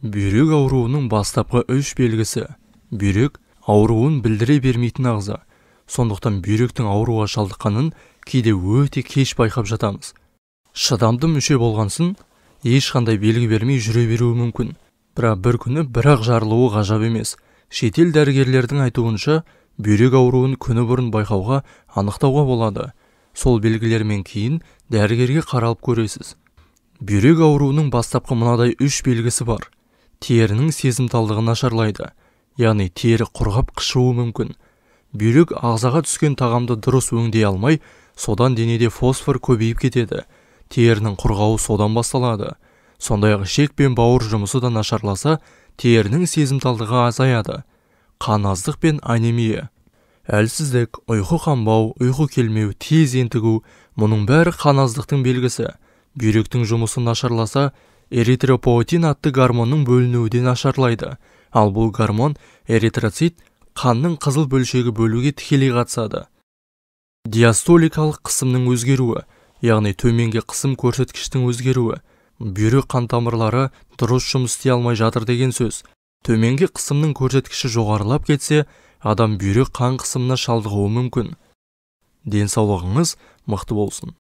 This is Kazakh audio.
бүйрек ауруының бастапқы үш белгісі бүйрек ауруын білдіре бермейтін ағза сондықтан бүйректің ауруға шалдыққанын кейде өте кеш байқап жатамыз шыдамды мүше болғансын ешқандай белгі бермей жүре беруі мүмкін бірақ бір күні бірақ жарылуы ғажап емес шетел дәрігерлердің айтуынша бүйрек ауруын күні бұрын байқауға анықтауға болады сол белгілермен кейін дәрігерге қаралып көресіз бүйрек ауруының бастапқы мынадай үш белгісі бар терінің сезімталдығы нашарлайды яғни тері құрғап қышуы мүмкін бүйрек ағзаға түскен тағамды дұрыс өңдей алмай содан денеде фосфор көбейіп кетеді терінің құрғауы содан басталады сондай-ақ ішек пен бауыр жұмысы да нашарласа терінің сезімталдығы азаяды қаназдық пен анемия әлсіздік ұйқы қанбау ұйқы келмеу тез ентігу мұның бәрі қаназдықтың белгісі бүйректің жұмысы нашарласа Эритропоотин атты гормонның бөлінуі нашарлайды ал бұл гормон эритроцит қанның қызыл бөлшегі бөлуге тікелей қатысады диастоликалық қысымның өзгеруі яғни төменге қысым көрсеткіштің өзгеруі бүйрек қан тамырлары дұрыс жұмыс істей алмай жатыр деген сөз төменгі қысымның көрсеткіші жоғарылап кетсе адам бүйрек қан қысымына шалдығуы мүмкін денсаулығыңыз мықты болсын